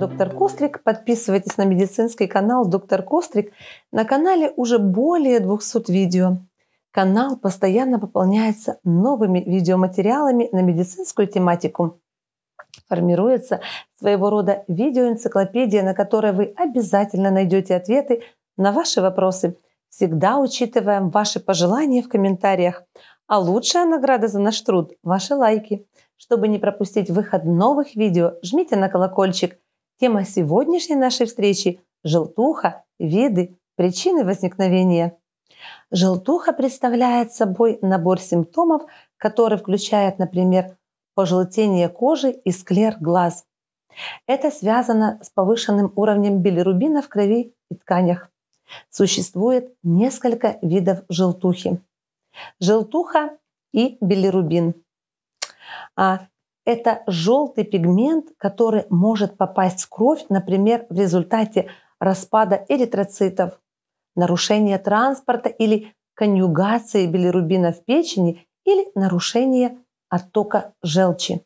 доктор Кострик. Подписывайтесь на медицинский канал доктор Кострик. На канале уже более 200 видео. Канал постоянно пополняется новыми видеоматериалами на медицинскую тематику. Формируется своего рода видеоэнциклопедия, на которой вы обязательно найдете ответы на ваши вопросы. Всегда учитываем ваши пожелания в комментариях. А лучшая награда за наш труд – ваши лайки. Чтобы не пропустить выход новых видео, жмите на колокольчик – Тема сегодняшней нашей встречи – желтуха, виды, причины возникновения. Желтуха представляет собой набор симптомов, который включает, например, пожелтение кожи и склер глаз. Это связано с повышенным уровнем билирубина в крови и тканях. Существует несколько видов желтухи. Желтуха и билирубин. А это желтый пигмент, который может попасть в кровь, например, в результате распада эритроцитов, нарушения транспорта или конъюгации билирубина в печени или нарушения оттока желчи.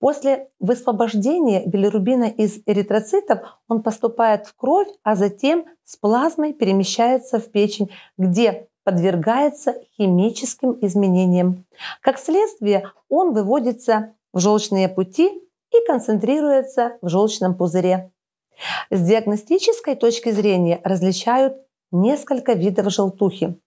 После высвобождения билирубина из эритроцитов он поступает в кровь, а затем с плазмой перемещается в печень, где подвергается химическим изменениям. Как следствие, он выводится в желчные пути и концентрируется в желчном пузыре. С диагностической точки зрения различают несколько видов желтухи.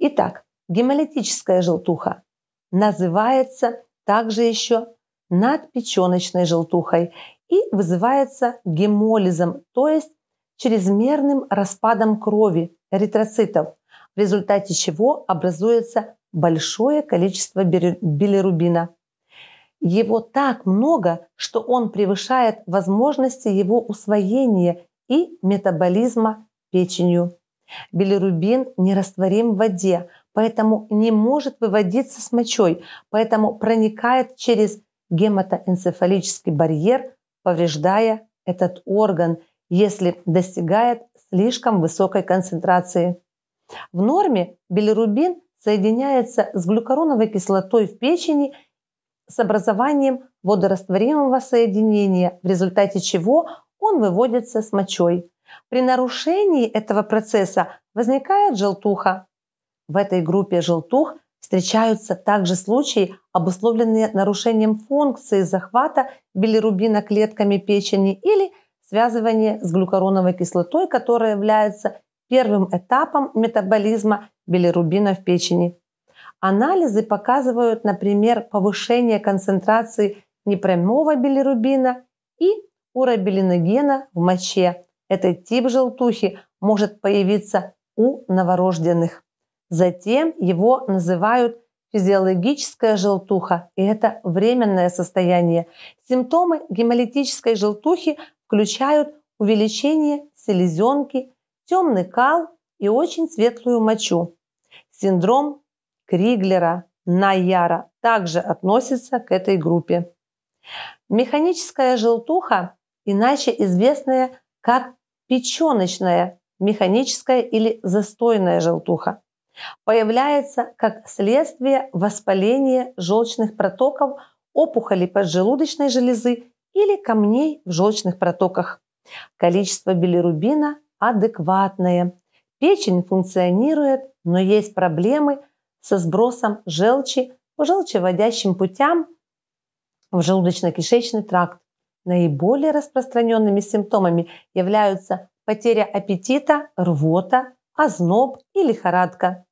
Итак, гемолитическая желтуха называется также еще надпеченочной желтухой и вызывается гемолизом, то есть чрезмерным распадом крови эритроцитов, в результате чего образуется большое количество билирубина. Его так много, что он превышает возможности его усвоения и метаболизма печенью. Билирубин нерастворим в воде, поэтому не может выводиться с мочой, поэтому проникает через гематоэнцефалический барьер, повреждая этот орган, если достигает слишком высокой концентрации. В норме билирубин соединяется с глюкароновой кислотой в печени с образованием водорастворимого соединения, в результате чего он выводится с мочой. При нарушении этого процесса возникает желтуха. В этой группе желтух встречаются также случаи, обусловленные нарушением функции захвата билирубина клетками печени или связывание с глюкароновой кислотой, которая является первым этапом метаболизма билирубина в печени. Анализы показывают, например, повышение концентрации непрямого билирубина и уробилиногена в моче. Этот тип желтухи может появиться у новорожденных. Затем его называют физиологическая желтуха, и это временное состояние. Симптомы гемолитической желтухи включают увеличение селезенки, темный кал и очень светлую мочу. Синдром Криглера Найяра также относится к этой группе. Механическая желтуха, иначе известная как печеночная, механическая или застойная желтуха, появляется как следствие воспаления желчных протоков, опухолей поджелудочной железы или камней в желчных протоках. Количество билирубина адекватные. Печень функционирует, но есть проблемы со сбросом желчи по желчеводящим путям в желудочно-кишечный тракт. Наиболее распространенными симптомами являются потеря аппетита, рвота, озноб и лихорадка.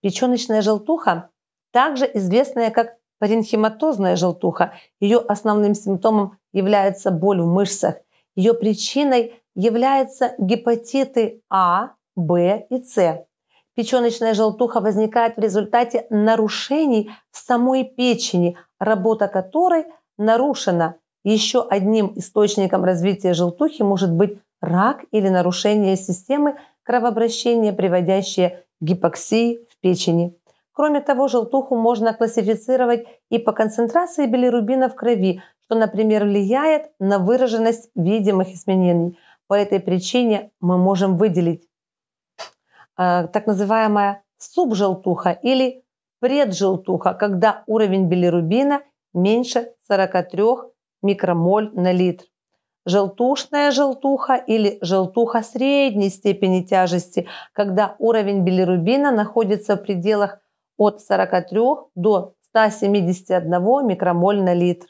Печеночная желтуха, также известная как паренхематозная желтуха, ее основным симптомом является боль в мышцах. Ее причиной являются гепатиты А, Б и С. Печеночная желтуха возникает в результате нарушений в самой печени, работа которой нарушена. Еще одним источником развития желтухи может быть рак или нарушение системы кровообращения, приводящее к гипоксии в печени. Кроме того, желтуху можно классифицировать и по концентрации билирубина в крови, что, например, влияет на выраженность видимых изменений – по этой причине мы можем выделить э, так называемая субжелтуха или преджелтуха, когда уровень билирубина меньше 43 микромоль на литр. Желтушная желтуха или желтуха средней степени тяжести, когда уровень билирубина находится в пределах от 43 до 171 микромоль на литр.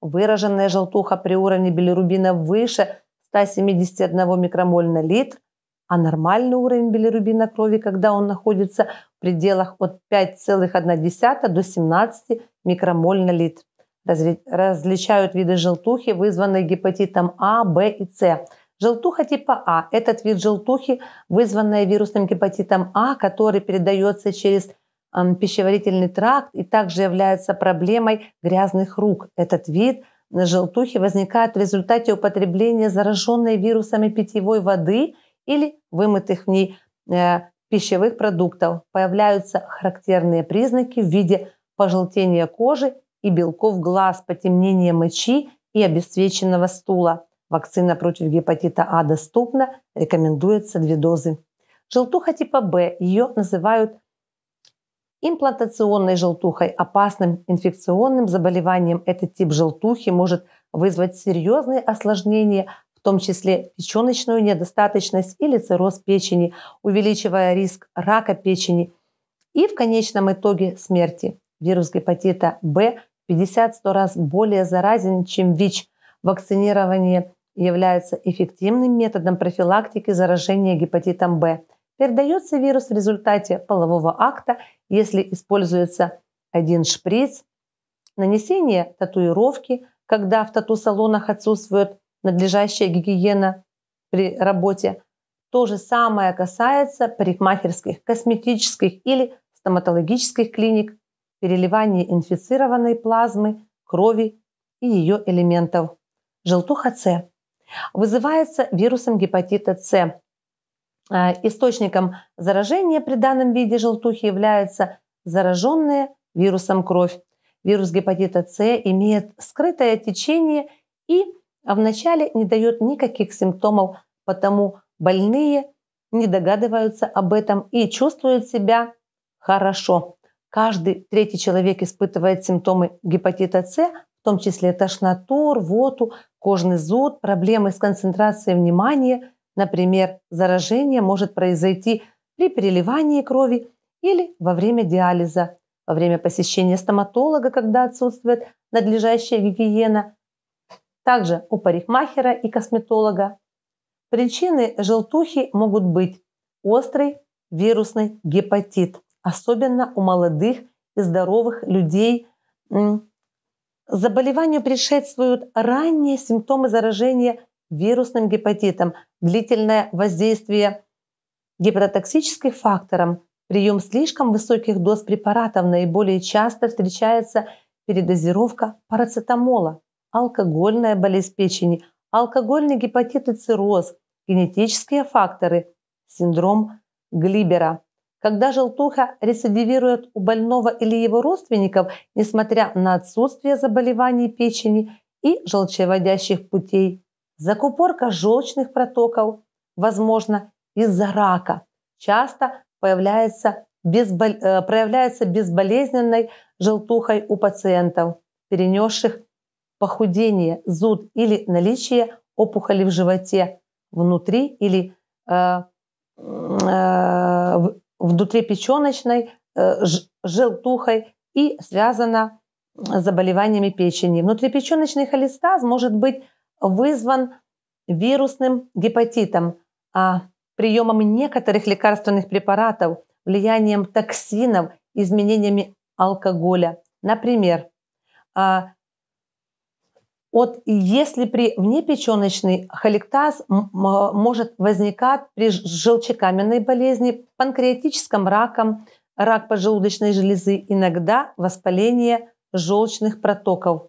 Выраженная желтуха при уровне билирубина выше 171 микромоль на литр, а нормальный уровень билирубина крови, когда он находится в пределах от 5,1 до 17 микромоль на литр. Различают виды желтухи, вызванные гепатитом А, Б и С. Желтуха типа А – этот вид желтухи, вызванная вирусным гепатитом А, который передается через пищеварительный тракт и также является проблемой грязных рук. Этот вид – желтухи возникают в результате употребления зараженной вирусами питьевой воды или вымытых в ней э, пищевых продуктов. Появляются характерные признаки в виде пожелтения кожи и белков глаз, потемнения мочи и обесцвеченного стула. Вакцина против гепатита А доступна, рекомендуется две дозы. Желтуха типа Б, ее называют Имплантационной желтухой, опасным инфекционным заболеванием, этот тип желтухи может вызвать серьезные осложнения, в том числе печеночную недостаточность или цирроз печени, увеличивая риск рака печени и в конечном итоге смерти. Вирус гепатита В 50-100 раз более заразен, чем ВИЧ. Вакцинирование является эффективным методом профилактики заражения гепатитом В. Передается вирус в результате полового акта, если используется один шприц, нанесение татуировки, когда в тату-салонах отсутствует надлежащая гигиена при работе. То же самое касается парикмахерских, косметических или стоматологических клиник, переливание инфицированной плазмы, крови и ее элементов. Желтуха С вызывается вирусом гепатита С, Э, источником заражения при данном виде желтухи является зараженная вирусом кровь. Вирус гепатита С имеет скрытое течение и вначале не дает никаких симптомов, потому больные не догадываются об этом и чувствуют себя хорошо. Каждый третий человек испытывает симптомы гепатита С, в том числе тошноту, рвоту, кожный зуд, проблемы с концентрацией внимания – Например, заражение может произойти при переливании крови или во время диализа, во время посещения стоматолога, когда отсутствует надлежащая гигиена, также у парикмахера и косметолога. Причины желтухи могут быть острый вирусный гепатит, особенно у молодых и здоровых людей. Заболеванию предшествуют ранние симптомы заражения вирусным гепатитом, длительное воздействие гепатотоксических факторов, прием слишком высоких доз препаратов, наиболее часто встречается передозировка парацетамола, алкогольная болезнь печени, алкогольный гепатит и цирроз, генетические факторы, синдром Глибера. Когда желтуха рецидивирует у больного или его родственников, несмотря на отсутствие заболеваний печени и желчеводящих путей, Закупорка желчных протоков, возможно, из-за рака, часто появляется безбол... Э, проявляется безболезненной желтухой у пациентов, перенесших похудение, зуд или наличие опухоли в животе, внутри или э, э, внутри печеночной э, желтухой и связано с э, заболеваниями печени. Внутрипеченочный холестаз может быть вызван вирусным гепатитом, а приемом некоторых лекарственных препаратов, влиянием токсинов, изменениями алкоголя. Например, а, от, если при внепеченочный холектаз может возникать при желчекаменной болезни, панкреатическом раком, рак поджелудочной железы, иногда воспаление желчных протоков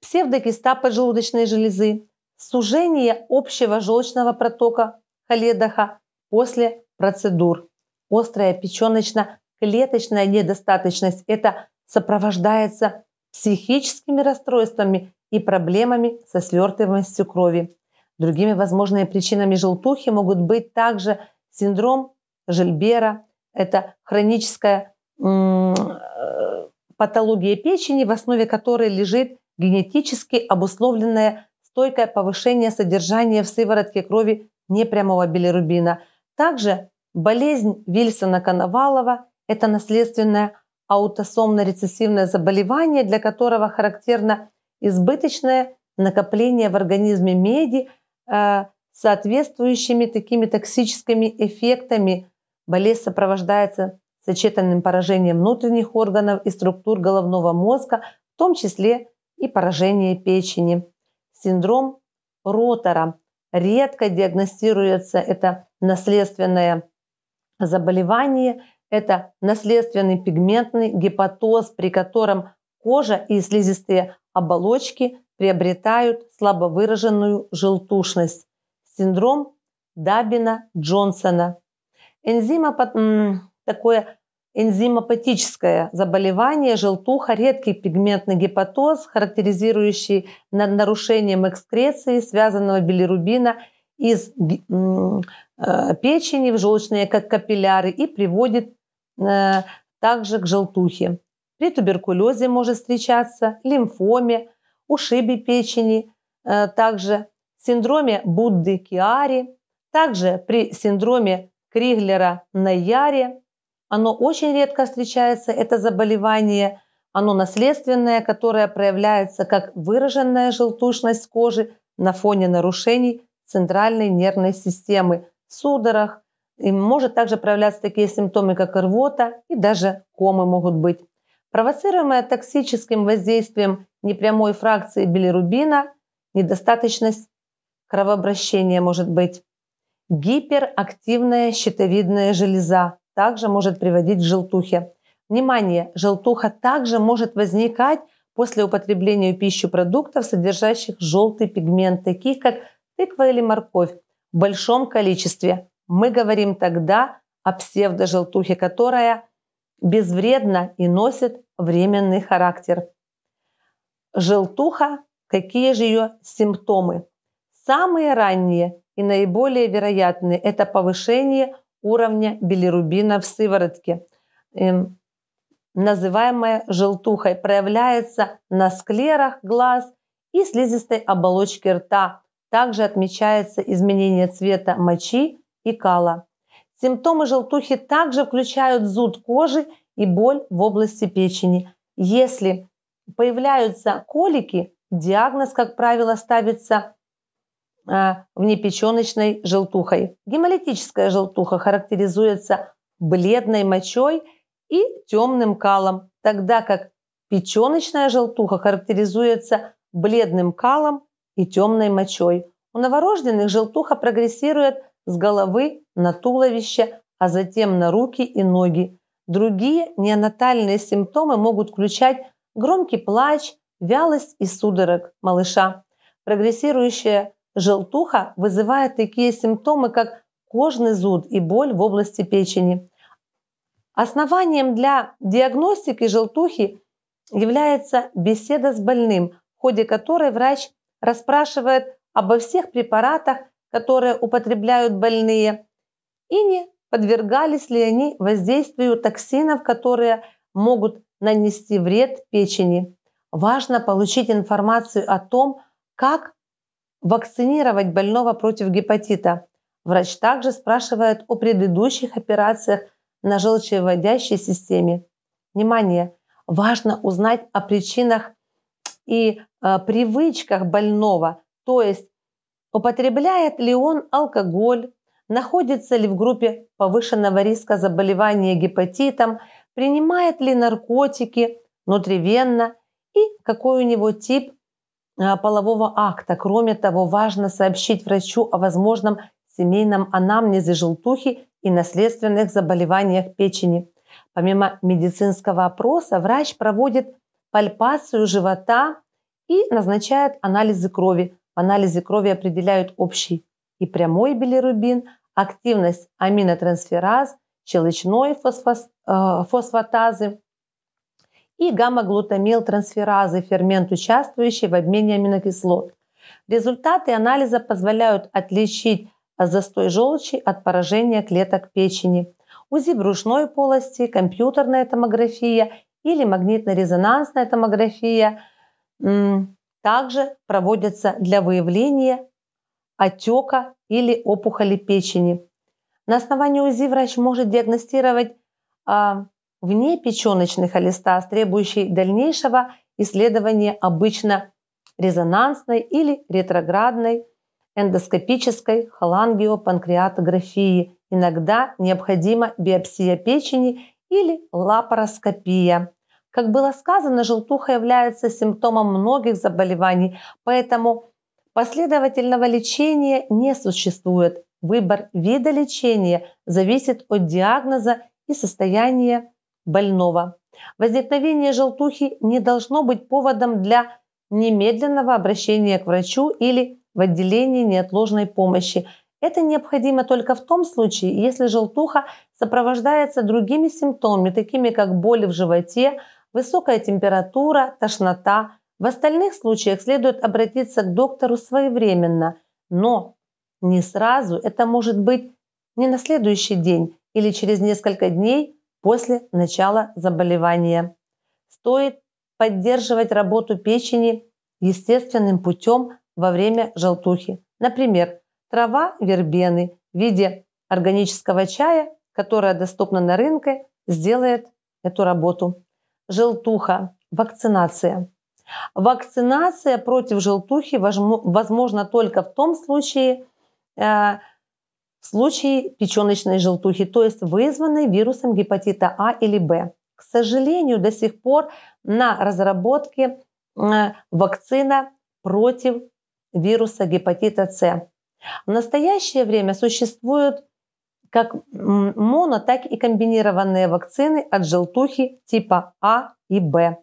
псевдокиста поджелудочной железы, сужение общего желчного протока холедоха после процедур. Острая печеночно-клеточная недостаточность – это сопровождается психическими расстройствами и проблемами со свертываемостью крови. Другими возможными причинами желтухи могут быть также синдром Жильбера, это хроническая э, патология печени, в основе которой лежит генетически обусловленное стойкое повышение содержания в сыворотке крови непрямого билирубина. Также болезнь Вильсона-Коновалова – это наследственное аутосомно-рецессивное заболевание, для которого характерно избыточное накопление в организме меди э, соответствующими такими токсическими эффектами. Болезнь сопровождается сочетанным поражением внутренних органов и структур головного мозга, в том числе и поражение печени. Синдром ротора. Редко диагностируется это наследственное заболевание. Это наследственный пигментный гепатоз, при котором кожа и слизистые оболочки приобретают слабовыраженную желтушность. Синдром Дабина-Джонсона. Энзима, такое энзимопатическое заболевание, желтуха, редкий пигментный гепатоз, характеризирующий нарушением экскреции связанного билирубина из э, печени в желчные капилляры и приводит э, также к желтухе. При туберкулезе может встречаться, лимфоме, ушибе печени, э, также синдроме Будды-Киари, также при синдроме Криглера-Наяре, оно очень редко встречается, это заболевание. Оно наследственное, которое проявляется как выраженная желтушность кожи на фоне нарушений центральной нервной системы, судорог. И может также проявляться такие симптомы, как рвота и даже комы могут быть. Провоцируемое токсическим воздействием непрямой фракции билирубина, недостаточность кровообращения может быть. Гиперактивная щитовидная железа, также может приводить к желтухе. Внимание! Желтуха также может возникать после употребления в пищу продуктов, содержащих желтый пигмент, таких как тыква или морковь, в большом количестве. Мы говорим тогда о псевдожелтухе, которая безвредна и носит временный характер. Желтуха, какие же ее симптомы? Самые ранние и наиболее вероятные – это повышение уровня билирубина в сыворотке, эм, называемая желтухой, проявляется на склерах глаз и слизистой оболочке рта. Также отмечается изменение цвета мочи и кала. Симптомы желтухи также включают зуд кожи и боль в области печени. Если появляются колики, диагноз, как правило, ставится Э, внепеченочной желтухой. Гемолитическая желтуха характеризуется бледной мочой и темным калом, тогда как печеночная желтуха характеризуется бледным калом и темной мочой. У новорожденных желтуха прогрессирует с головы на туловище, а затем на руки и ноги. Другие неонатальные симптомы могут включать громкий плач, вялость и судорог малыша. Прогрессирующая Желтуха вызывает такие симптомы, как кожный зуд и боль в области печени. Основанием для диагностики желтухи является беседа с больным, в ходе которой врач расспрашивает обо всех препаратах, которые употребляют больные, и не подвергались ли они воздействию токсинов, которые могут нанести вред печени. Важно получить информацию о том, как вакцинировать больного против гепатита. Врач также спрашивает о предыдущих операциях на желчевыводящей системе. Внимание! Важно узнать о причинах и э, привычках больного, то есть употребляет ли он алкоголь, находится ли в группе повышенного риска заболевания гепатитом, принимает ли наркотики внутривенно и какой у него тип Э, полового акта. Кроме того, важно сообщить врачу о возможном семейном анамнезе желтухи и наследственных заболеваниях печени. Помимо медицинского опроса, врач проводит пальпацию живота и назначает анализы крови. В анализе крови определяют общий и прямой билирубин, активность аминотрансфераз, щелочной фосфос, э, фосфатазы, и гамма-глутамилтрансферазы, фермент, участвующий в обмене аминокислот. Результаты анализа позволяют отличить застой желчи от поражения клеток печени. УЗИ брюшной полости, компьютерная томография или магнитно-резонансная томография также проводятся для выявления отека или опухоли печени. На основании УЗИ врач может диагностировать а, вне печеночных холестаз, требующий дальнейшего исследования обычно резонансной или ретроградной эндоскопической холангиопанкреатографии. Иногда необходима биопсия печени или лапароскопия. Как было сказано, желтуха является симптомом многих заболеваний, поэтому последовательного лечения не существует. Выбор вида лечения зависит от диагноза и состояния больного. Возникновение желтухи не должно быть поводом для немедленного обращения к врачу или в отделении неотложной помощи. Это необходимо только в том случае, если желтуха сопровождается другими симптомами, такими как боли в животе, высокая температура, тошнота. В остальных случаях следует обратиться к доктору своевременно, но не сразу, это может быть не на следующий день или через несколько дней после начала заболевания. Стоит поддерживать работу печени естественным путем во время желтухи. Например, трава вербены в виде органического чая, которая доступна на рынке, сделает эту работу. Желтуха. Вакцинация. Вакцинация против желтухи возможна только в том случае, э, в случае печеночной желтухи, то есть вызванной вирусом гепатита А или Б. К сожалению, до сих пор на разработке вакцина против вируса гепатита С. В настоящее время существуют как моно, так и комбинированные вакцины от желтухи типа А и Б.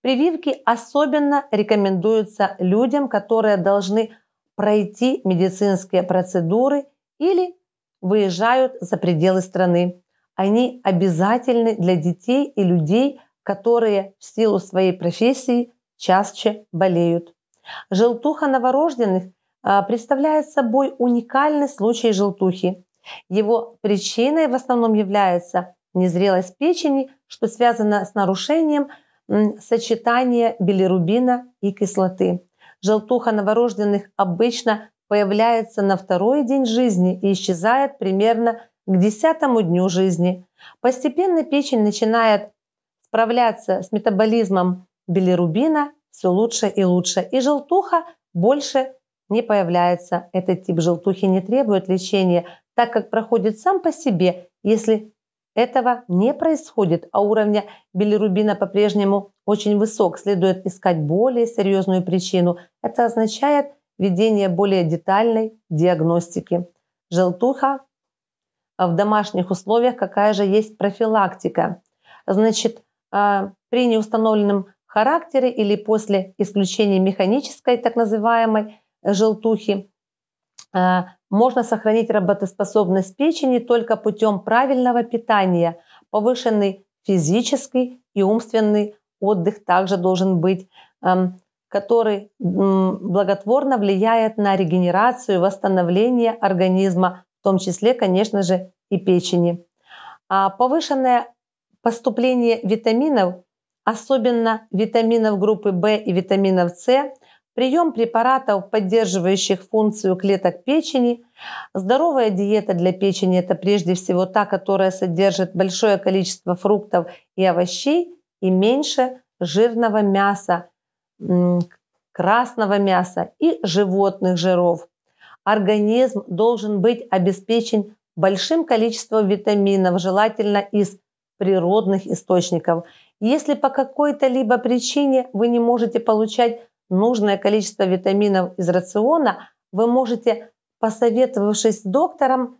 Прививки особенно рекомендуются людям, которые должны пройти медицинские процедуры или выезжают за пределы страны. Они обязательны для детей и людей, которые в силу своей профессии чаще болеют. Желтуха новорожденных а, представляет собой уникальный случай желтухи. Его причиной в основном является незрелость печени, что связано с нарушением сочетания билирубина и кислоты. Желтуха новорожденных обычно появляется на второй день жизни и исчезает примерно к десятому дню жизни. Постепенно печень начинает справляться с метаболизмом билирубина все лучше и лучше, и желтуха больше не появляется. Этот тип желтухи не требует лечения, так как проходит сам по себе, если этого не происходит, а уровня билирубина по-прежнему очень высок. Следует искать более серьезную причину. Это означает ведение более детальной диагностики. Желтуха а в домашних условиях, какая же есть профилактика. Значит, а, при неустановленном характере или после исключения механической так называемой желтухи а, можно сохранить работоспособность печени только путем правильного питания. Повышенный физический и умственный отдых также должен быть который благотворно влияет на регенерацию и восстановление организма, в том числе, конечно же, и печени. А повышенное поступление витаминов, особенно витаминов группы В и витаминов С, прием препаратов, поддерживающих функцию клеток печени. Здоровая диета для печени – это прежде всего та, которая содержит большое количество фруктов и овощей и меньше жирного мяса, красного мяса и животных жиров. Организм должен быть обеспечен большим количеством витаминов, желательно из природных источников. Если по какой-то либо причине вы не можете получать нужное количество витаминов из рациона, вы можете, посоветовавшись с доктором,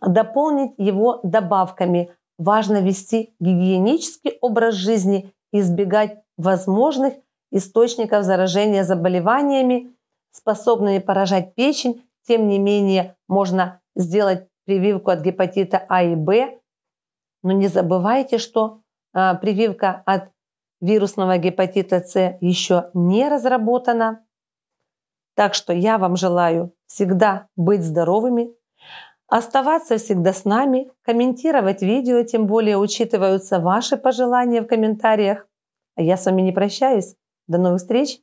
дополнить его добавками. Важно вести гигиенический образ жизни избегать возможных источников заражения заболеваниями, способными поражать печень, тем не менее можно сделать прививку от гепатита А и Б. Но не забывайте, что э, прививка от вирусного гепатита С еще не разработана. Так что я вам желаю всегда быть здоровыми, оставаться всегда с нами, комментировать видео, тем более учитываются ваши пожелания в комментариях. А я с вами не прощаюсь. До новых встреч!